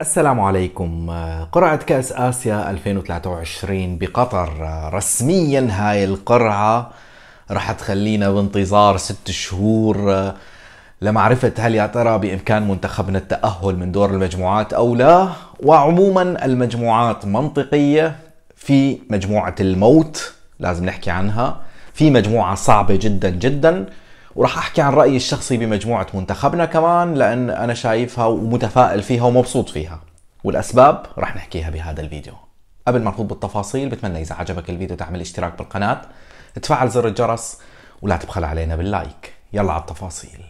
السلام عليكم قرعة كأس آسيا 2023 بقطر رسميا هاي القرعة رح تخلينا بانتظار ست شهور لمعرفة هل يا ترى بإمكان منتخبنا التأهل من دور المجموعات أو لا وعموما المجموعات منطقية في مجموعة الموت لازم نحكي عنها في مجموعة صعبة جدا جدا وراح احكي عن رايي الشخصي بمجموعه منتخبنا كمان لان انا شايفها ومتفائل فيها ومبسوط فيها والاسباب راح نحكيها بهذا الفيديو قبل ما نخوض بالتفاصيل بتمنى اذا عجبك الفيديو تعمل اشتراك بالقناه تفعل زر الجرس ولا تبخل علينا باللايك يلا على التفاصيل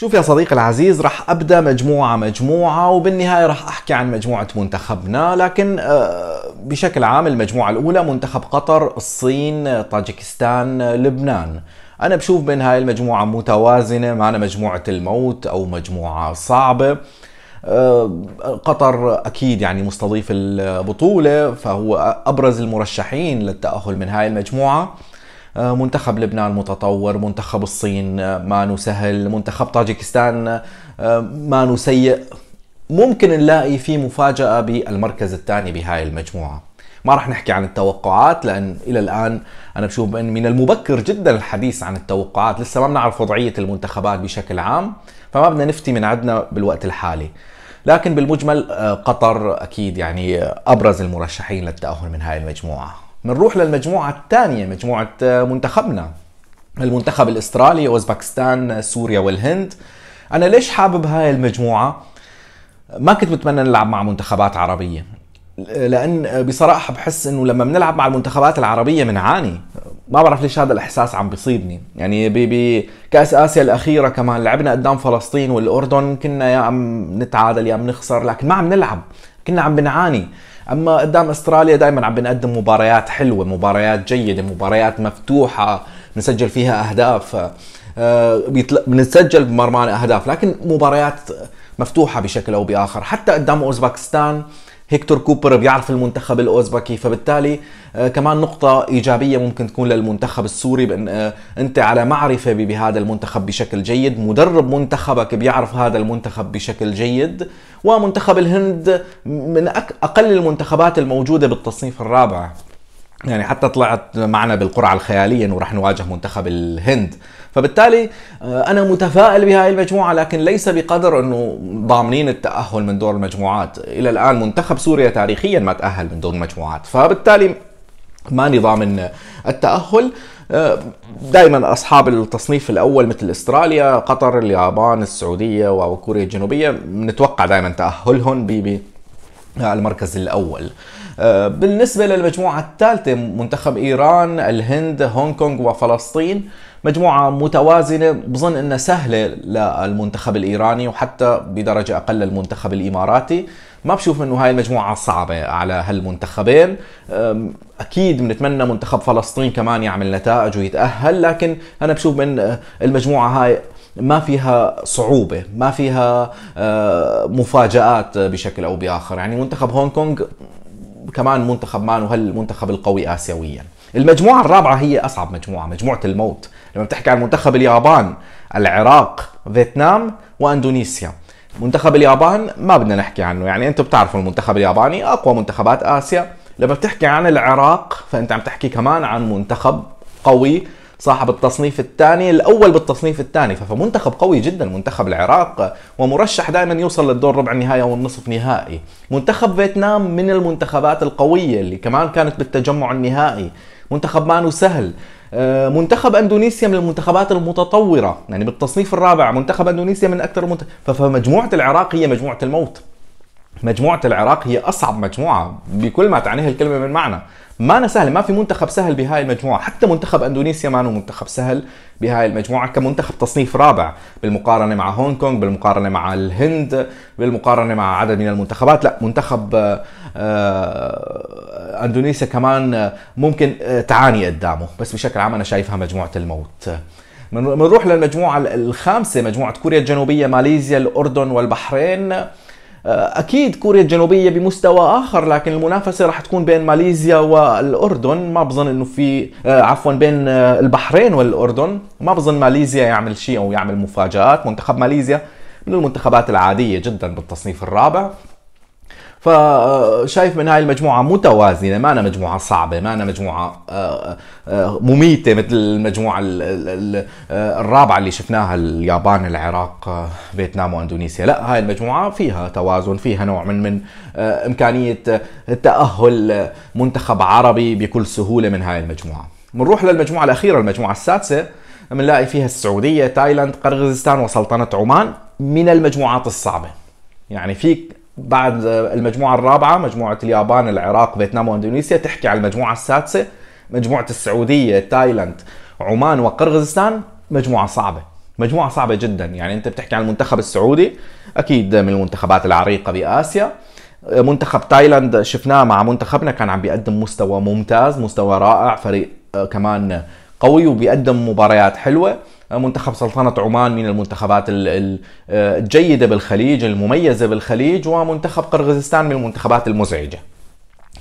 شوف يا صديقي العزيز رح ابدا مجموعه مجموعه وبالنهايه رح احكي عن مجموعه منتخبنا لكن آه، بشكل عام المجموعه الاولى منتخب قطر، الصين، طاجكستان، لبنان. انا بشوف بين هاي المجموعه متوازنه معنا مجموعه الموت او مجموعه صعبه. آه، قطر اكيد يعني مستضيف البطوله فهو ابرز المرشحين للتاهل من هاي المجموعه. آه، منتخب لبنان متطور منتخب الصين آه، ما سهل منتخب طاجكستان آه، ما سيء ممكن نلاقي في مفاجأة بالمركز الثاني بهاي المجموعة ما راح نحكي عن التوقعات لان الى الان انا بشوف ان من المبكر جدا الحديث عن التوقعات لسه ما بنعرف وضعيه المنتخبات بشكل عام فما بدنا نفتي من عندنا بالوقت الحالي لكن بالمجمل قطر اكيد يعني ابرز المرشحين للتاهل من هاي المجموعه بنروح للمجموعة الثانية مجموعة آه، منتخبنا المنتخب الاسترالي اوزباكستان سوريا والهند انا ليش حابب هاي المجموعة ما كنت بتمنى نلعب مع منتخبات عربية لان آه، بصراحة بحس انه لما بنلعب مع المنتخبات العربية بنعاني ما بعرف ليش هذا الاحساس عم بيصيبني يعني بكاس اسيا الاخيره كمان لعبنا قدام فلسطين والاردن كنا يا عم نتعادل يا عم نخسر لكن ما عم نلعب كنا عم بنعاني اما قدام استراليا دائما عم بنقدم مباريات حلوه مباريات جيده مباريات مفتوحه نسجل فيها اهداف آه، بنسجل بمرمان اهداف لكن مباريات مفتوحه بشكل او باخر حتى قدام اوزبكستان هيكتور كوبر بيعرف المنتخب الاوزبكي فبالتالي آه، كمان نقطة إيجابية ممكن تكون للمنتخب السوري بأن آه، أنت على معرفة بهذا المنتخب بشكل جيد مدرب منتخبك بيعرف هذا المنتخب بشكل جيد ومنتخب الهند من أقل المنتخبات الموجودة بالتصنيف الرابع يعني حتى طلعت معنا بالقرعة الخيالية انه رح نواجه منتخب الهند فبالتالي آه، انا متفائل بهاي المجموعة لكن ليس بقدر انه ضامنين التأهل من دور المجموعات الى الان منتخب سوريا تاريخيا ما تأهل من دور المجموعات فبالتالي ماني ضامن التأهل آه، دائما اصحاب التصنيف الاول مثل استراليا قطر اليابان السعوديه وكوريا الجنوبيه نتوقع دائما تاهلهم بالمركز الاول آه، بالنسبة للمجموعة الثالثة منتخب إيران الهند هونغ كونغ وفلسطين مجموعة متوازنة بظن أنها سهلة للمنتخب الإيراني وحتى بدرجة أقل المنتخب الإماراتي ما بشوف انه هاي المجموعة صعبة على هالمنتخبين اكيد بنتمنى منتخب فلسطين كمان يعمل نتائج ويتأهل لكن انا بشوف من المجموعة هاي ما فيها صعوبة ما فيها آه، مفاجآت بشكل أو بآخر يعني منتخب هونغ كونغ كمان منتخب مان وهالمنتخب القوي اسيويا المجموعه الرابعه هي اصعب مجموعه مجموعه الموت لما بتحكي عن منتخب اليابان العراق فيتنام واندونيسيا منتخب اليابان ما بدنا نحكي عنه يعني انتم بتعرفوا المنتخب الياباني اقوى منتخبات اسيا لما بتحكي عن العراق فانت عم تحكي كمان عن منتخب قوي صاحب التصنيف الثاني الاول بالتصنيف الثاني فمنتخب قوي جدا منتخب العراق ومرشح دائما يوصل للدور ربع النهائي او النصف نهائي منتخب فيتنام من المنتخبات القويه اللي كمان كانت بالتجمع النهائي منتخب مانو سهل آه، منتخب اندونيسيا من المنتخبات المتطوره يعني بالتصنيف الرابع منتخب اندونيسيا من اكثر المنت... فمجموعه العراق هي مجموعه الموت مجموعة العراق هي أصعب مجموعة بكل ما تعنيه الكلمة من معنى ما سهل ما في منتخب سهل بهاي المجموعه حتى منتخب اندونيسيا ما منتخب سهل بهاي المجموعه كمنتخب تصنيف رابع بالمقارنه مع هونغ كونغ بالمقارنه مع الهند بالمقارنه مع عدد من المنتخبات لا منتخب آه، آه، اندونيسيا كمان آه، ممكن تعاني قدامه بس بشكل عام انا شايفها مجموعه الموت بنروح للمجموعه الخامسه مجموعه كوريا الجنوبيه ماليزيا الاردن والبحرين آه، اكيد كوريا الجنوبيه بمستوى اخر لكن المنافسه راح تكون بين ماليزيا والاردن ما بظن انه في آه، عفوا بين آه، البحرين والاردن ما بظن ماليزيا يعمل شيء او يعمل مفاجات منتخب ماليزيا من المنتخبات العاديه جدا بالتصنيف الرابع فشايف من هاي المجموعه متوازنه ما أنا مجموعه صعبه ما أنا مجموعه آه، آه، آه، مميته مثل المجموعه الرابعه اللي شفناها اليابان العراق فيتنام واندونيسيا لا هاي المجموعه فيها توازن فيها نوع من من امكانيه تاهل منتخب عربي بكل سهوله من هاي المجموعه بنروح للمجموعه الاخيره المجموعه السادسه بنلاقي فيها السعوديه تايلاند قرغيزستان وسلطنه عمان من المجموعات الصعبه يعني فيك بعد المجموعه الرابعه مجموعه اليابان العراق فيتنام واندونيسيا تحكي على المجموعه السادسه مجموعه السعوديه تايلاند عمان وقرغزستان مجموعه صعبه مجموعه صعبه جدا يعني انت بتحكي عن المنتخب السعودي اكيد من المنتخبات العريقه باسيا منتخب تايلاند شفناه مع منتخبنا كان عم بيقدم مستوى ممتاز مستوى رائع فريق كمان قوي وبيقدم مباريات حلوه منتخب سلطنة عمان من المنتخبات آه، الجيدة بالخليج المميزة بالخليج ومنتخب قرغزستان من المنتخبات المزعجة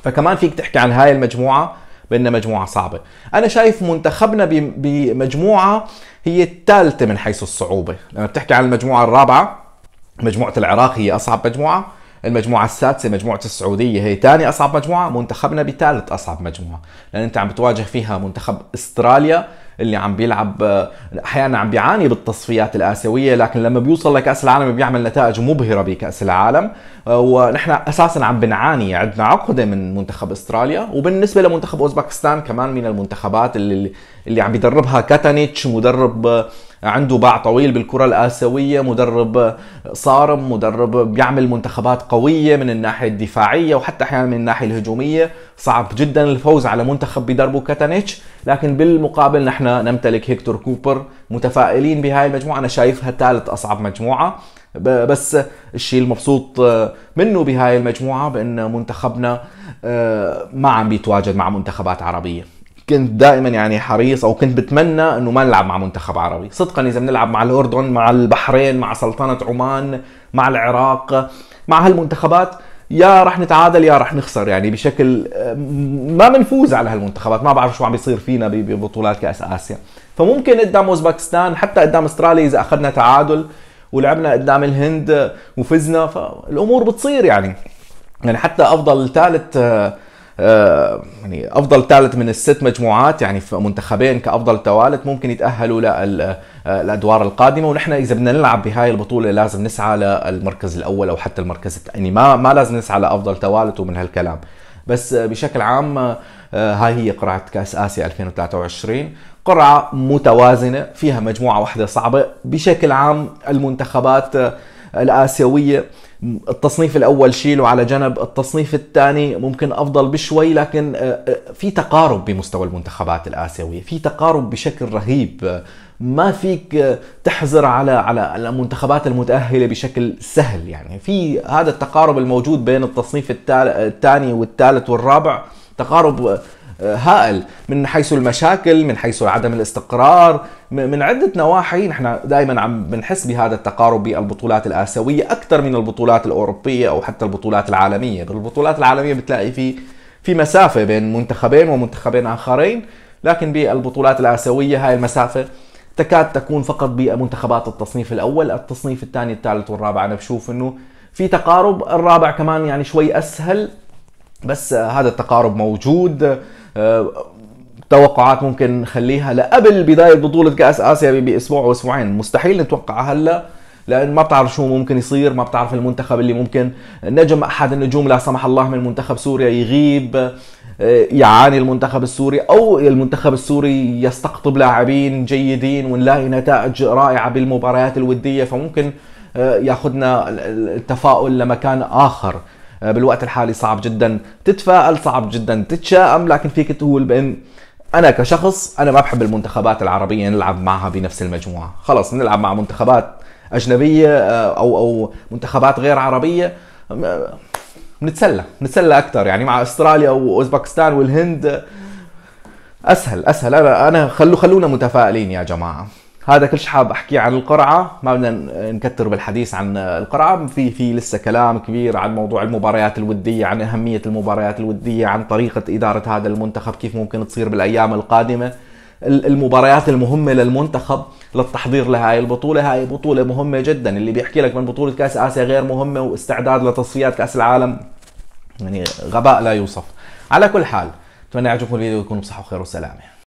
فكمان فيك تحكي عن هاي المجموعة بأنها مجموعة صعبة أنا شايف منتخبنا بمجموعة هي الثالثة من حيث الصعوبة لما بتحكي عن المجموعة الرابعة مجموعة العراق هي أصعب مجموعة المجموعة السادسة مجموعة السعودية هي ثاني أصعب مجموعة منتخبنا بثالث أصعب مجموعة لأن أنت عم بتواجه فيها منتخب أستراليا اللي عم بيلعب احيانا عم بيعاني بالتصفيات الاسيويه لكن لما بيوصل لكاس العالم بيعمل نتائج مبهره بكاس العالم آه، ونحن اساسا عم بنعاني عندنا عقده من منتخب استراليا وبالنسبه لمنتخب اوزباكستان كمان من المنتخبات اللي اللي عم بيدربها كاتانيتش مدرب آه، عنده باع طويل بالكرة الآسيوية مدرب صارم مدرب بيعمل منتخبات قوية من الناحية الدفاعية وحتى أحيانا من الناحية الهجومية صعب جدا الفوز على منتخب بدربه كاتانيتش لكن بالمقابل نحن نمتلك هيكتور كوبر متفائلين بهاي المجموعة أنا شايفها ثالث أصعب مجموعة بس الشيء المبسوط منه بهاي المجموعة بأن منتخبنا آه، ما عم بيتواجد مع منتخبات عربية كنت دائما يعني حريص او كنت بتمنى انه ما نلعب مع منتخب عربي صدقا اذا بنلعب مع الاردن مع البحرين مع سلطنه عمان مع العراق مع هالمنتخبات يا رح نتعادل يا رح نخسر يعني بشكل ما بنفوز على هالمنتخبات ما بعرف شو عم بيصير فينا ببطولات كاس اسيا فممكن قدام اوزباكستان حتى قدام استراليا اذا اخذنا تعادل ولعبنا قدام الهند وفزنا فالامور بتصير يعني يعني حتى افضل ثالث آه، يعني افضل ثالث من الست مجموعات يعني في منتخبين كافضل توالت ممكن يتاهلوا للادوار آه، القادمه ونحن اذا بدنا نلعب بهاي البطوله لازم نسعى للمركز الاول او حتى المركز الثاني يعني ما ما لازم نسعى لافضل توالت ومن هالكلام بس بشكل عام آه، هاي هي قرعه كاس اسيا 2023 قرعه متوازنه فيها مجموعه واحده صعبه بشكل عام المنتخبات الآسيوية التصنيف الأول شيله على جنب التصنيف الثاني ممكن أفضل بشوي لكن آه، آه، في تقارب بمستوى المنتخبات الآسيوية في تقارب بشكل رهيب ما فيك آه، تحزر على على المنتخبات المتأهلة بشكل سهل يعني في هذا التقارب الموجود بين التصنيف الثاني والثالث والرابع تقارب هائل من حيث المشاكل من حيث عدم الاستقرار من عدة نواحي نحن دائما عم بنحس بهذا التقارب بالبطولات الآسيوية أكثر من البطولات الأوروبية أو حتى البطولات العالمية بالبطولات العالمية بتلاقي في في مسافة بين منتخبين ومنتخبين آخرين لكن بالبطولات الآسيوية هاي المسافة تكاد تكون فقط بمنتخبات التصنيف الأول التصنيف الثاني الثالث والرابع أنا بشوف أنه في تقارب الرابع كمان يعني شوي أسهل بس هذا التقارب موجود آه، توقعات ممكن نخليها لقبل بداية بطولة كأس آسيا بأسبوع أو أسبوعين مستحيل نتوقعها هلا لأن ما بتعرف شو ممكن يصير ما بتعرف المنتخب اللي ممكن نجم أحد النجوم لا سمح الله من منتخب سوريا يغيب آه، يعاني المنتخب السوري او المنتخب السوري يستقطب لاعبين جيدين ونلاقي نتائج رائعه بالمباريات الوديه فممكن آه، ياخذنا التفاؤل لمكان اخر آه، بالوقت الحالي صعب جدا تتفائل صعب جدا تتشائم لكن فيك تقول بان انا كشخص انا ما بحب المنتخبات العربيه نلعب معها بنفس المجموعه خلص نلعب مع منتخبات اجنبيه آه، او او منتخبات غير عربيه بنتسلى آه، بنتسلى اكثر يعني مع استراليا واوزبكستان والهند اسهل اسهل انا انا خلو خلونا متفائلين يا جماعه هذا كل شيء حاب احكيه عن القرعه ما بدنا نكثر بالحديث عن القرعه في في لسه كلام كبير عن موضوع المباريات الوديه عن اهميه المباريات الوديه عن طريقه اداره هذا المنتخب كيف ممكن تصير بالايام القادمه المباريات المهمه للمنتخب للتحضير لهاي البطوله هاي بطوله مهمه جدا اللي بيحكي لك من بطوله كاس اسيا غير مهمه واستعداد لتصفيات كاس العالم يعني غباء لا يوصف على كل حال اتمنى يعجبكم الفيديو ويكونوا بصحه وخير وسلامه